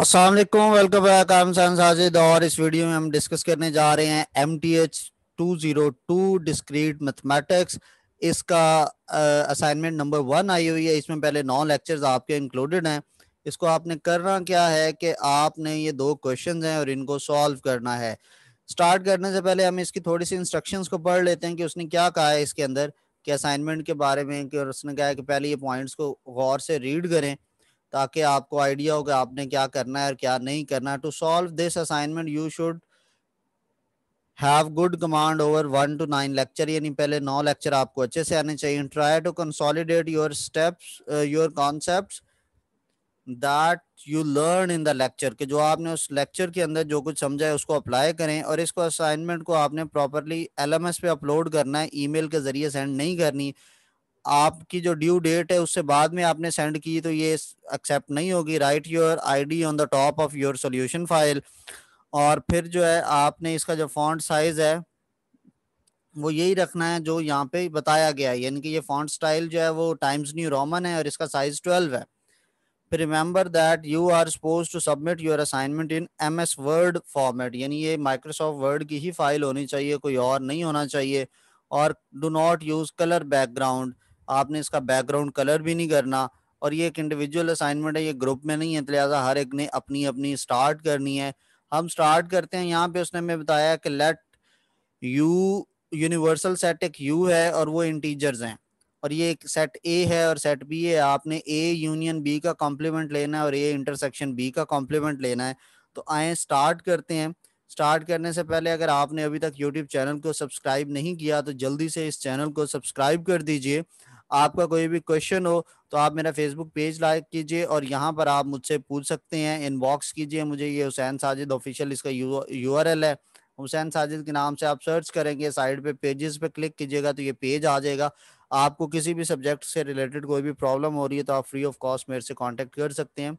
अस्सलाम welcome back I am Sajid और इस वीडियो में हम डिस्कस करने जा रहे हैं M T H two zero two discrete mathematics इसका असाइनमेंट नंबर वन आई हुई है इसमें पहले नौ लेक्चर्स आपके इंक्लूडेड हैं इसको आपने करना क्या है कि आपने ये दो क्वेश्चन हैं और इनको सॉल्व करना है स्टार्ट करने से पहले हम इसकी थोड़ी सी इंस्ट्रक्शन को पढ़ लेते हैं कि उसने क्या कहा है इसके अंदर कि असाइनमेंट के बारे में कि उसने कहा है कि पहले ये पॉइंट्स को गौर से रीड करें ताकि आपको आइडिया हो कि आपने क्या करना है और क्या नहीं करना to solve this assignment you should have good command over one to nine lecture यानी पहले नौ लेक्चर आपको अच्छे से आने चाहिए try to consolidate your steps your concept that you learn in the lecture के जो आपने उस लेक्चर के अंदर जो कुछ समझा है उसको अप्लाई करें और इसको असाइनमेंट को आपने प्रॉपरली एल एम एस पे अपलोड करना है ई मेल के जरिए सेंड नहीं करनी आपकी जो ड्यू डेट है उससे बाद में आपने सेंड की तो ये एक्सेप्ट नहीं होगी write your ID on the top of your solution file और फिर जो है आपने इसका जो फॉन्ट साइज है वो यही रखना है जो यहाँ पे बताया गया है यानी कि ये फॉन्ट स्टाइल जो है वो टाइम्स न्यू रोमन है और इसका साइज ट्वेल्व है फिर remember that you are suppose to submit your assignment in M S Word format यानी ये माइक्रोसॉफ्ट वर्ड की ही फाइल होनी चाहिए कोई और नहीं होना चाहिए और do not use colour background आपने इसका बैकग्राउंड कलर भी नहीं करना और ये एक इंडिविजुअल असाइनमेंट है ये ग्रुप में नहीं है तो लिहाजा हर एक ने अपनी अपनी स्टार्ट करनी है हम स्टार्ट करते हैं यहाँ पे उसने हमें बताया कि लेट यू यूनिवर्सल सेट एक यू है और वो इंटीजर्स हैं और ये एक सेट ए है और सेट बी है आपने ए यूनियन बी का कॉम्प्लीमेंट लेना है और ए इंटरसेक्शन बी का कॉम्प्लीमेंट लेना है तो आए स्टार्ट करते हैं स्टार्ट करने से पहले अगर आपने अभी तक यूट्यूब चैनल को सब्सक्राइब नहीं किया तो जल्दी से इस चैनल को सब्सक्राइब कर दीजिए आपका कोई भी क्वेश्चन हो तो आप मेरा फेसबुक पेज लाइक कीजिए और यहाँ पर आप मुझसे पूछ सकते हैं इनबॉक्स कीजिए मुझे ये हुसैन साजिद ऑफिशियल इसका यू है हुसैन साजिद के नाम से आप सर्च करेंगे साइड पे पेजेस पे क्लिक कीजिएगा तो ये पेज आ जाएगा आपको किसी भी सब्जेक्ट से रिलेटेड कोई भी प्रॉब्लम हो रही है तो आप फ्री ऑफ कॉस्ट मेरे से कांटेक्ट कर सकते हैं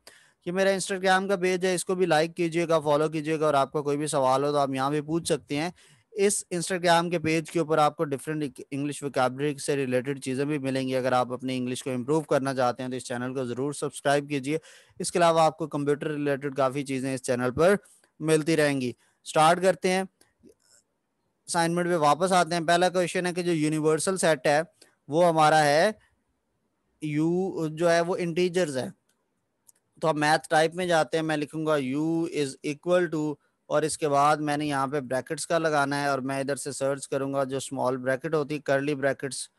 ये मेरा इंस्टाग्राम का पेज है इसको भी लाइक कीजिएगा फॉलो कीजिएगा और आपका कोई भी सवाल हो तो आप यहाँ भी पूछ सकते हैं इस इंस्टाग्राम के पेज के ऊपर आपको डिफरेंट इंग्लिश वोकेबलरी से रिलेटेड चीज़ें भी मिलेंगी अगर आप अपनी इंग्लिश को इम्प्रूव करना चाहते हैं तो इस चैनल को ज़रूर सब्सक्राइब कीजिए इसके अलावा आपको कंप्यूटर रिलेटेड काफ़ी चीज़ें इस चैनल पर मिलती रहेंगी स्टार्ट करते हैं असाइनमेंट पे वापस आते हैं पहला क्वेश्चन है कि जो यूनिवर्सल सेट है वो हमारा है यू जो है वो इंटीजर्स है तो आप मैथ टाइप में जाते हैं मैं लिखूंगा यू इज इक्वल टू और इसके बाद मैंने यहाँ पे ब्रैकेट्स का लगाना है और मैं इधर से सर्च करूँगा जो स्मॉल ब्रैकेट होती है करली ब्रैकेट्स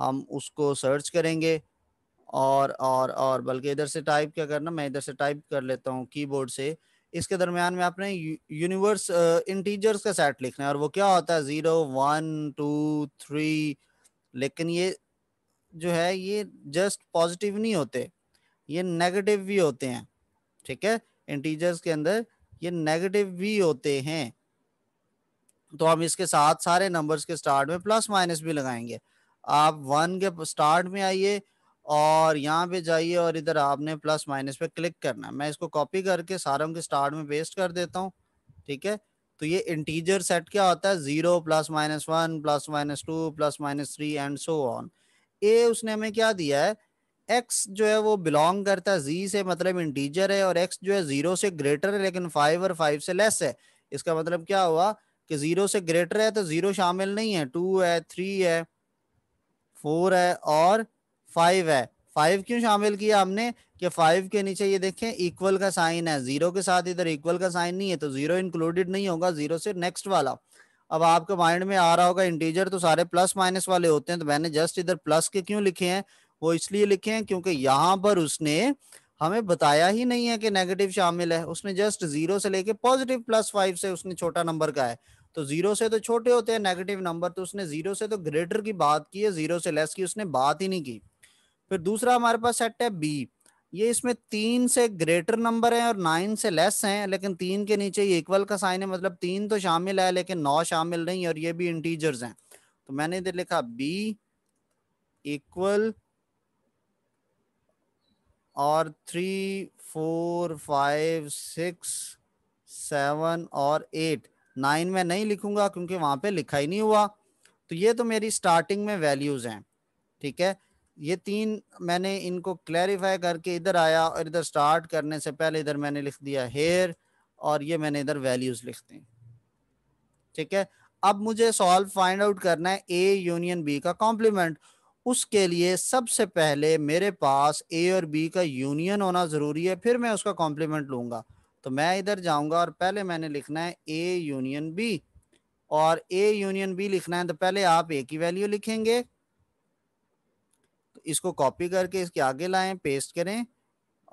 हम उसको सर्च करेंगे और और और बल्कि इधर से टाइप क्या करना मैं इधर से टाइप कर लेता हूँ कीबोर्ड से इसके दरमियान में आपने यूनिवर्स इंटीजर्स का सेट लिखना है और वो क्या होता है ज़ीरो वन टू थ्री लेकिन ये जो है ये जस्ट पॉजिटिव नहीं होते ये नेगेटिव भी होते हैं ठीक है इंटीजर्स के अंदर ये नेगेटिव भी होते हैं तो हम इसके साथ सारे नंबर्स के स्टार्ट में प्लस माइनस भी लगाएंगे आप वन के स्टार्ट में आइए और यहाँ पे जाइए और इधर आपने प्लस माइनस पे क्लिक करना मैं इसको कॉपी करके सारों के स्टार्ट में पेस्ट कर देता हूँ ठीक है तो ये इंटीजर सेट क्या होता है zero plus minus one plus minus two plus minus three and so on ए उसने हमें क्या दिया है एक्स जो है वो बिलोंग करता है जी से मतलब इंटीजर है और एक्स जो है जीरो से ग्रेटर है लेकिन फाइव और फाइव से लेस है इसका मतलब क्या हुआ कि जीरो से ग्रेटर है तो जीरो शामिल नहीं है टू है थ्री है फोर है और फाइव है फाइव क्यों शामिल किया हमने कि फाइव के नीचे ये देखें इक्वल का साइन है जीरो के साथ इधर इक्वल का साइन नहीं है तो जीरो इंक्लूडेड नहीं होगा जीरो से नेक्स्ट वाला अब आपके माइंड में आ रहा होगा इंटीजर तो सारे प्लस माइनस वाले होते हैं तो मैंने जस्ट इधर प्लस के क्यों लिखे हैं वो इसलिए लिखे हैं क्योंकि यहाँ पर उसने हमें बताया ही नहीं है कि नेगेटिव शामिल है उसने जस्ट जीरो से लेके पॉजिटिव प्लस फाइव से उसने छोटा नंबर का है तो जीरो से तो छोटे होते हैं नेगेटिव नंबर तो उसने जीरो से तो ग्रेटर की बात की है जीरो से लेस की उसने बात ही नहीं की फिर दूसरा हमारे पास सेट है बी ये इसमें तीन से ग्रेटर नंबर है और नाइन से लेस है लेकिन तीन के नीचे इक्वल का साइन है मतलब तीन तो शामिल है लेकिन नौ शामिल नहीं और ये भी इंटीजर्स है तो मैंने इधर लिखा बी इक्वल और three four five six seven और एट नाइन में नहीं लिखूंगा क्योंकि वहां पे लिखा ही नहीं हुआ तो ये तो मेरी स्टार्टिंग में वैल्यूज हैं ठीक है ये तीन मैंने इनको क्लैरिफाई करके इधर आया और इधर स्टार्ट करने से पहले इधर मैंने लिख दिया हेयर और ये मैंने इधर वैल्यूज लिख दी ठीक है अब मुझे सॉल्व फाइंड आउट करना है ए यूनियन बी का कॉम्प्लीमेंट उसके लिए सबसे पहले मेरे पास ए और बी का यूनियन होना ज़रूरी है फिर मैं उसका कॉम्प्लीमेंट लूँगा तो मैं इधर जाऊँगा और पहले मैंने लिखना है ए यूनियन बी और ए यूनियन बी लिखना है तो पहले आप ए की वैल्यू लिखेंगे तो इसको कॉपी करके इसके आगे लाएं पेस्ट करें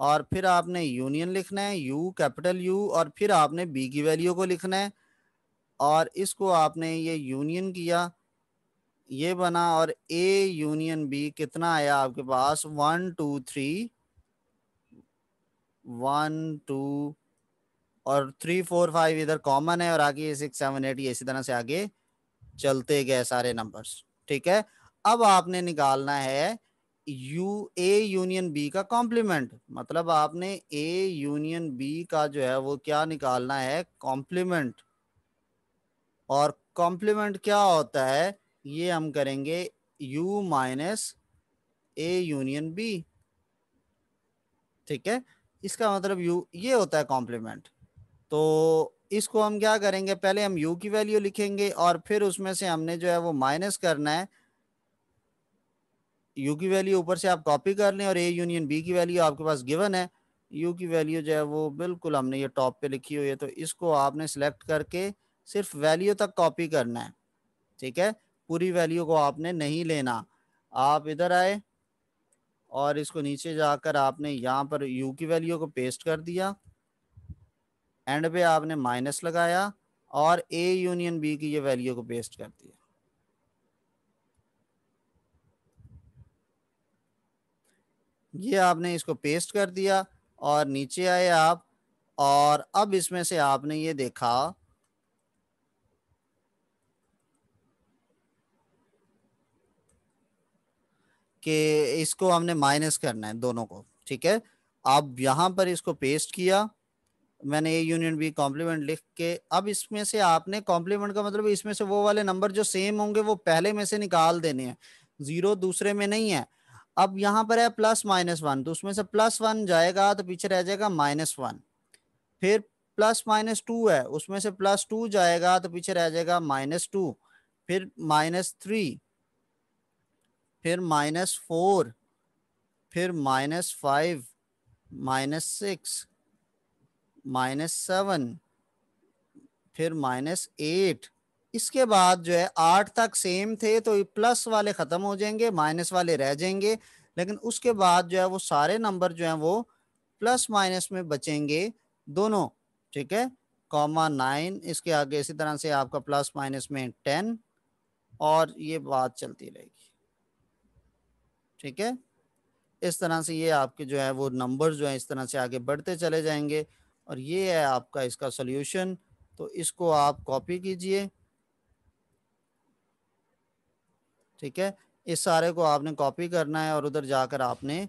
और फिर आपने यूनियन लिखना है यू कैपिटल यू और फिर आपने बी की वैल्यू को लिखना है और इसको आपने ये यूनियन किया ये बना और ए यूनियन बी कितना आया आपके पास one two three one two और थ्री फोर फाइव इधर कॉमन है और आगे सिक्स सेवन एट ये इसी तरह से आगे चलते गए सारे नंबर्स ठीक है अब आपने निकालना है यू ए यूनियन बी का कॉम्प्लीमेंट मतलब आपने ए यूनियन बी का जो है वो क्या निकालना है कॉम्प्लीमेंट और कॉम्प्लीमेंट क्या होता है ये हम करेंगे u minus A union B ठीक है इसका मतलब u ये होता है कॉम्प्लीमेंट तो इसको हम क्या करेंगे पहले हम u की वैल्यू लिखेंगे और फिर उसमें से हमने जो है वो माइनस करना है u की वैल्यू ऊपर से आप कॉपी कर लें और a यूनियन b की वैल्यू आपके पास गिवन है u की वैल्यू जो है वो बिल्कुल हमने ये टॉप पे लिखी हुई है तो इसको आपने सेलेक्ट करके सिर्फ वैल्यू तक कॉपी करना है ठीक है पूरी वैल्यू को आपने नहीं लेना आप इधर आए और इसको नीचे जाकर आपने यहाँ पर यू की वैल्यू को पेस्ट कर दिया एंड पे आपने माइनस लगाया और ए यूनियन बी की ये वैल्यू को पेस्ट कर दिया ये आपने इसको पेस्ट कर दिया और नीचे आए आप और अब इसमें से आपने ये देखा कि इसको हमने माइनस करना है दोनों को ठीक है अब यहाँ पर इसको पेस्ट किया मैंने ए यूनियन बी कॉम्प्लीमेंट लिख के अब इसमें से आपने कॉम्प्लीमेंट का मतलब इसमें से वो वाले नंबर जो सेम होंगे वो पहले में से निकाल देने हैं जीरो दूसरे में नहीं है अब यहाँ पर है प्लस माइनस वन तो उसमें से प्लस वन जाएगा तो पीछे रह जाएगा माइनस वन फिर प्लस माइनस टू है उसमें से प्लस टू जाएगा तो पीछे रह जाएगा माइनस टू फिर माइनस थ्री फिर माइनस फोर फिर minus five minus six minus seven फिर माइनस एट इसके बाद जो है आठ तक सेम थे तो प्लस वाले ख़त्म हो जाएंगे माइनस वाले रह जाएंगे लेकिन उसके बाद जो है वो सारे नंबर जो है वो प्लस माइनस में बचेंगे दोनों ठीक है कॉमा नाइन इसके आगे इसी तरह से आपका प्लस माइनस में टेन और ये बात चलती रहेगी ठीक है इस तरह से ये आपके जो है वो नंबर जो है इस तरह से आगे बढ़ते चले जाएंगे और ये है आपका इसका सोल्यूशन तो इसको आप कॉपी कीजिए ठीक है इस सारे को आपने कॉपी करना है और उधर जाकर आपने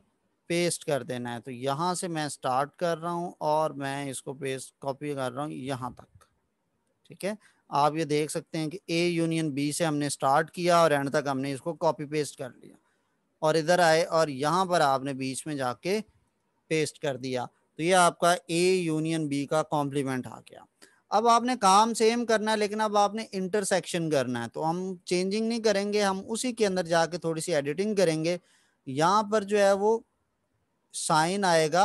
पेस्ट कर देना है तो यहाँ से मैं स्टार्ट कर रहा हूँ और मैं इसको पेस्ट कॉपी कर रहा हूँ यहाँ तक ठीक है आप ये देख सकते हैं कि ए यूनियन बी से हमने स्टार्ट किया और एंड तक हमने इसको कॉपी पेस्ट कर लिया और इधर आए और यहाँ पर आपने बीच में जाके पेस्ट कर दिया तो ये आपका ए यूनियन बी का कॉम्प्लीमेंट आ गया अब आपने काम सेम करना है लेकिन अब आपने इंटरसेक्शन करना है तो हम चेंजिंग नहीं करेंगे हम उसी के अंदर जाके थोड़ी सी एडिटिंग करेंगे यहाँ पर जो है वो साइन आएगा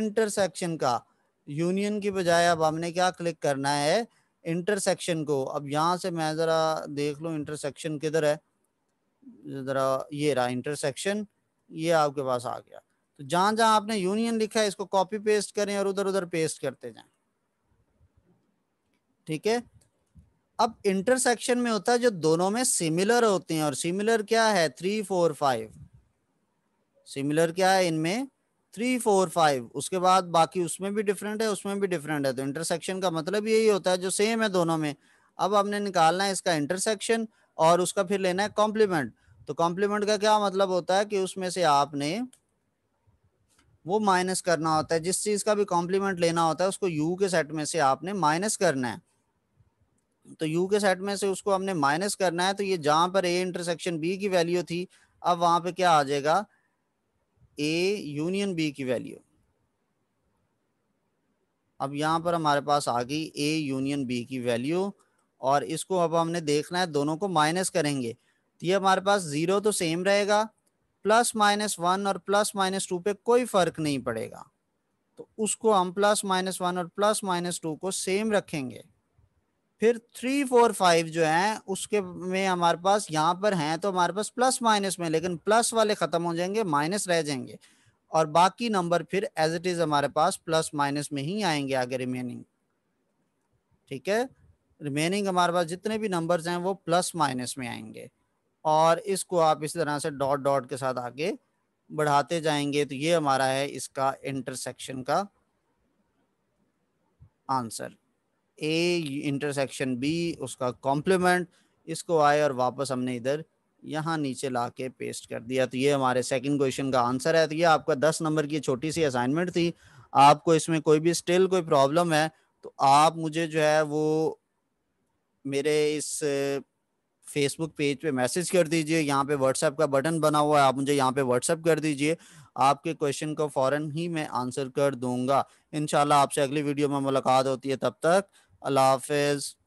इंटरसेक्शन का यूनियन की बजाय अब हमने क्या क्लिक करना है इंटरसेक्शन को अब यहाँ से मैं ज़रा देख लूँ इंटरसेक्शन किधर है ज़रा ये रहा इंटरसेक्शन ये आपके पास आ गया तो जहां जहां आपने यूनियन लिखा है इसको कॉपी पेस्ट करें और उधर उधर पेस्ट करते जाएं ठीक है अब इंटरसेक्शन में होता है जो दोनों में सिमिलर होते हैं और सिमिलर क्या है थ्री फोर फाइव सिमिलर क्या है इनमें थ्री फोर फाइव उसके बाद बाकी उसमें भी डिफरेंट है उसमें भी डिफरेंट है तो इंटरसेक्शन का मतलब यही होता है जो सेम है दोनों में अब हमने निकालना है इसका इंटरसेक्शन और उसका फिर लेना है कॉम्प्लीमेंट तो कॉम्प्लीमेंट का क्या मतलब होता है कि उसमें से आपने वो माइनस करना होता है जिस चीज का भी कॉम्प्लीमेंट लेना होता है उसको यू के सेट में से आपने माइनस करना है तो यू के सेट में से उसको हमने माइनस करना है तो ये जहां पर ए इंटरसेक्शन बी की वैल्यू थी अब वहां पे क्या आ जाएगा ए यूनियन बी की वैल्यू अब यहां पर हमारे पास आ गई ए यूनियन बी की वैल्यू और इसको अब हमने देखना है दोनों को माइनस करेंगे तो ये हमारे पास जीरो तो सेम रहेगा प्लस माइनस वन और प्लस माइनस टू पे कोई फर्क नहीं पड़ेगा तो उसको हम प्लस माइनस वन और प्लस माइनस टू को सेम रखेंगे फिर थ्री फोर फाइव जो है उसके में हमारे पास यहाँ पर हैं तो हमारे पास प्लस माइनस में लेकिन प्लस वाले ख़त्म हो जाएंगे माइनस रह जाएंगे और बाकी नंबर फिर एज इट इज़ हमारे पास प्लस माइनस में ही आएंगे आगे रिमेनिंग ठीक है रिमेनिंग हमारे पास जितने भी नंबर्स हैं वो प्लस माइनस में आएंगे और इसको आप इसी तरह से डॉट डॉट के साथ आगे बढ़ाते जाएंगे तो ये हमारा है इसका इंटरसेक्शन का आंसर ए इंटरसेक्शन बी उसका कॉम्प्लीमेंट इसको आए और वापस हमने इधर यहाँ नीचे ला के पेस्ट कर दिया तो ये हमारे सेकंड क्वेश्चन का आंसर है तो ये आपका दस नंबर की छोटी सी असाइनमेंट थी आपको इसमें कोई भी स्टिल कोई प्रॉब्लम है तो आप मुझे जो है वो मेरे इस फेसबुक पेज पे मैसेज कर दीजिए यहाँ पे व्हाट्सएप का बटन बना हुआ है आप मुझे यहाँ पे व्हाट्सएप कर दीजिए आपके क्वेश्चन को फौरन ही मैं आंसर कर दूंगा इनशाला आपसे अगली वीडियो में मुलाकात होती है तब तक अल्लाह हाफिज़